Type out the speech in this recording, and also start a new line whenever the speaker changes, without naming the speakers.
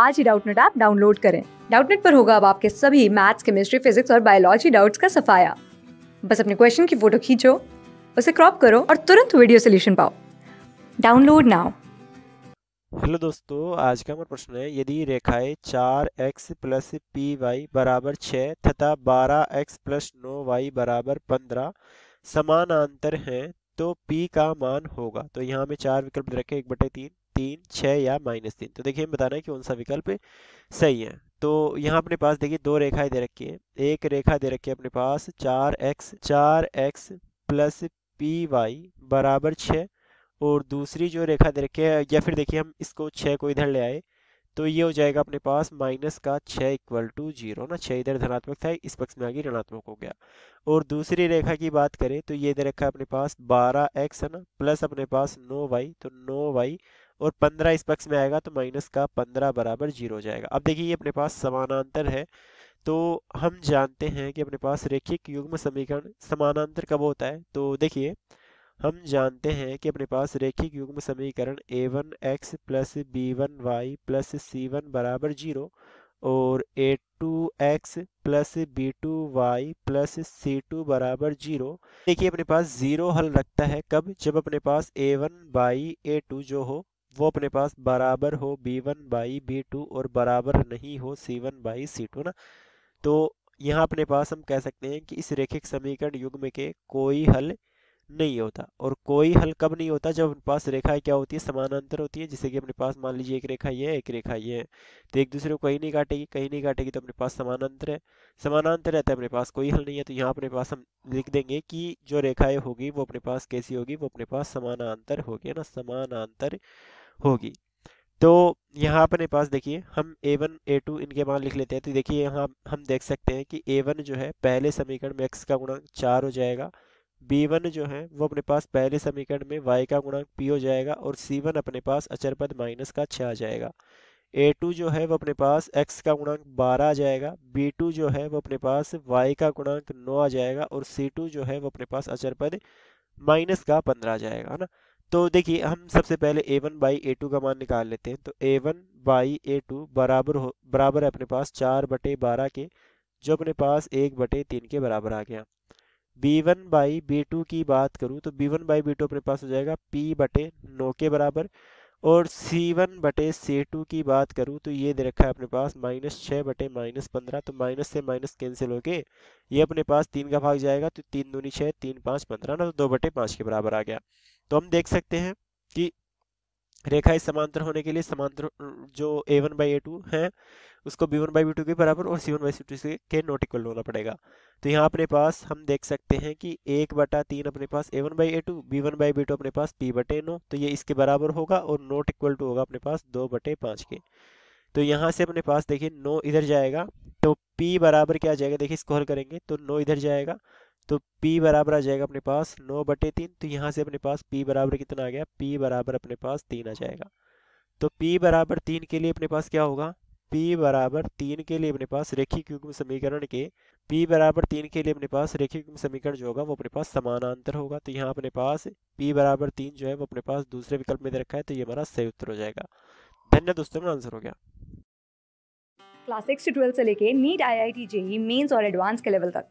आज ही Doubtnut app download करें डाउटनेट पर होगा अब आपके सभी मैथ्स केमिस्ट्री फिजिक्स और बायोलॉजी डाउट्स का सफाया बस अपने क्वेश्चन की फोटो खींचो उसे क्रॉप करो और तुरंत वीडियो सोल्यूशन पाओ डाउनलोड नाउ हेलो दोस्तों आज का हमारा प्रश्न है यदि रेखाएं चार एक्स प्लस पी वाई बराबर छः तथा बारह एक्स प्लस नौ वाई बराबर पंद्रह समानांतर हैं तो पी का मान होगा तो यहाँ में चार विकल्प रखे एक बटे तीन तीन छः या माइनस तीन तो देखिए हमें बताना है कि कौन सा विकल्प सही है तो यहाँ अपने पास देखिए दो रेखाएं दे रखी है एक रेखा दे रखी है अपने पास चार एक्स चार एक्स प्लस पी वाई बराबर छः और दूसरी जो रेखा दे रखी है या फिर देखिए हम इसको छः को इधर ले आए तो ये हो जाएगा अपने पास माइनस का छः इक्वल टू जीरो ना छः इधर धनात्मक था इस पक्ष में आगे ऋणात्मक हो गया और दूसरी रेखा की बात करें तो ये दे रखा है अपने पास बारह एक्स है ना प्लस अपने पास नौ वाई तो नौ वाई और पंद्रह इस पक्ष में आएगा तो माइनस का पंद्रह बराबर जीरो हो जाएगा अब देखिए अपने पास समानांतर है तो हम जानते हैं कि अपने पास रेखिक युग्म समीकरण समानांतर कब होता है तो देखिए हम जानते हैं कि अपने पास रेखिक युग्म समीकरण A one X plus B one Y plus C one बराबर जीरो और A two X plus B two Y plus C two बराबर जीरो देखिए अपने पास ज़ीरो हल रखता है कब जब अपने पास A one by A two जो हो वो अपने पास बराबर हो B one by B two और बराबर नहीं हो C one by C two ना तो यहाँ अपने पास हम कह सकते हैं कि इस रेखिक समीकरण युग्म के कोई हल नहीं होता और कोई हल कब नहीं होता जब अपने पास रेखाएं क्या होती है समानांतर होती है जैसे कि अपने पास मान लीजिए एक रेखा ये है एक रेखा ये है तो एक दूसरे को कहीं नहीं काटेगी कहीं नहीं काटेगी तो अपने पास समानांतर है समानांतर रहता है अपने पास कोई हल नहीं है तो यहाँ अपने पास हम लिख देंगे कि जो रेखाएं होगी वो अपने पास कैसी होगी वो अपने पास समानांतर होगी ना समानांतर होगी तो यहाँ अपने पास देखिए हम ए वन ए टू इनके मान लिख लेते हैं तो देखिए यहाँ हम देख सकते हैं कि ए वन जो है पहले समीकरण में एक्स का गुणांक चार हो जाएगा बी वन जो है वो अपने पास पहले समीकरण में वाई का गुणांक पी हो जाएगा और सी वन अपने पास अचर पद माइनस का छः आ जाएगा ए टू जो है वो अपने पास एक्स का गुणांक बारह आ जाएगा बी टू जो है वो अपने पास वाई का गुणांक नौ आ जाएगा और सी टू जो है वो अपने पास अचर पद माइनस का पंद्रह आ जाएगा है ना तो देखिए हम सबसे पहले A one by A two का मान निकाल लेते हैं तो A one by A two बराबर हो बराबर है अपने पास चार बटे बारह के जो अपने पास एक बटे तीन के बराबर आ गया B one by B two की बात करूँ तो B one by B two अपने पास हो जाएगा पी बटे नौ के बराबर और सी वन बटे सी टू की बात करूँ तो ये दे रखा है अपने पास माइनस छः बटे माइनस पंद्रह तो माइनस से माइनस कैंसिल होके ये अपने पास तीन का भाग जाएगा तो तीन दूनी छः तीन पाँच पंद्रह ना तो दो बटे पाँच के बराबर आ गया तो हम देख सकते हैं कि रेखाएं समांतर होने के लिए समांतर जो A one by A two है उसको B one by B two के बराबर और C one by C two के नोट इक्वल होना पड़ेगा तो यहाँ अपने पास हम देख सकते हैं कि एक बटा तीन अपने पास A one by A two B one by B two अपने पास पी बटे नो तो ये इसके बराबर होगा और नोट इक्वल टू होगा अपने पास दो बटे पाँच के तो यहाँ से अपने पास देखिए नो इधर जाएगा तो पी बराबर क्या आ जाएगा देखिए इसको हल करेंगे तो नो इधर जाएगा तो P बराबर आ जाएगा अपने पास नौ बटे तीन तो यहाँ से अपने पास P बराबर कितना आ गया P बराबर अपने पास तीन आ जाएगा तो P बराबर तीन के लिए अपने पास क्या होगा P बराबर तीन के लिए अपने पास रेखिक युग्म समीकरण के P बराबर तीन के लिए अपने पास रेखिक युग्म समीकरण जो होगा वो अपने पास समानांतर होगा तो यहाँ अपने पास P बराबर तीन जो है वो अपने पास दूसरे विकल्प में दे रखा है तो ये हमारा सही उत्तर हो जाएगा धन्य दोस्तों में आंसर हो गया क्लास सिक्स से ट्वेल्थ से लेके NEET I I T JEE mains और एडवांस के लेवल तक